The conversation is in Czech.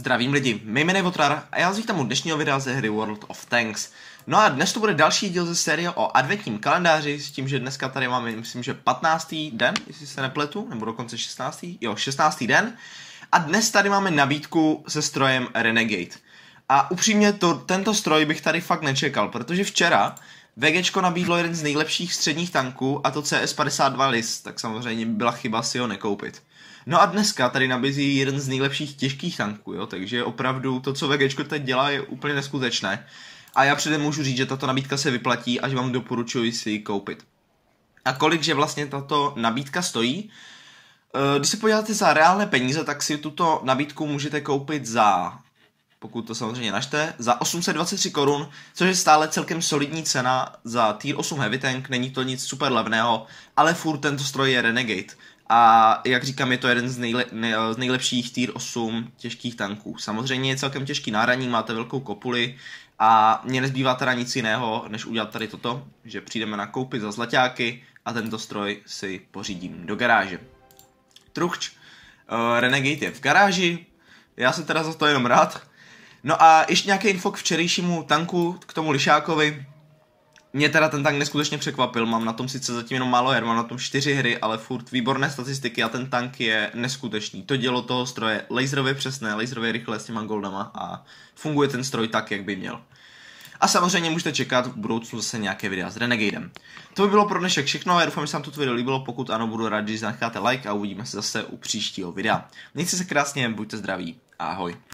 Zdravím lidi, mé jméno je Votrar a já vás vítám u dnešního videa ze hry World of Tanks. No a dnes to bude další díl ze série o adventním kalendáři, s tím, že dneska tady máme, myslím, že 15. den, jestli se nepletu, nebo dokonce 16. Jo, 16. den. A dnes tady máme nabídku se strojem Renegade. A upřímně, to, tento stroj bych tady fakt nečekal, protože včera VGčko nabídlo jeden z nejlepších středních tanků, a to CS52 List, tak samozřejmě byla chyba si ho nekoupit. No a dneska tady nabízí jeden z nejlepších těžkých tanků, jo, takže opravdu to, co VGčko teď dělá, je úplně neskutečné. A já předem můžu říct, že tato nabídka se vyplatí a že vám doporučuji si ji koupit. A kolik že vlastně tato nabídka stojí? Eh, když se podíváte za reálné peníze, tak si tuto nabídku můžete koupit za pokud to samozřejmě našte, za 823 korun, což je stále celkem solidní cena za tier 8 heavy tank, není to nic super levného, ale furt tento stroj je Renegade. A jak říkám, je to jeden z, nejle, ne, z nejlepších tier 8 těžkých tanků. Samozřejmě je celkem těžký náraní, máte velkou kopuli a mně nezbývá teda nic jiného, než udělat tady toto, že přijdeme nakoupit za zlaťáky a tento stroj si pořídím do garáže. Truchč, uh, Renegade je v garáži, já jsem teda za to jenom rád, No a ještě nějaký info k včerejšímu tanku, k tomu Lišákovi. Mě teda ten tank neskutečně překvapil, mám na tom sice zatím jenom málo her, mám na tom čtyři hry, ale furt výborné statistiky a ten tank je neskutečný. To dělo toho stroje laserově přesné, laserově rychle s těma goldama a funguje ten stroj tak, jak by měl. A samozřejmě můžete čekat v budoucnu zase nějaké videa s Renegadem. To by bylo pro dnešek všechno, já doufám, že se vám toto video líbilo, pokud ano, budu rád, když zanecháte like a uvidíme se zase u příštího videa. Mějte se krásně, buďte zdraví, ahoj.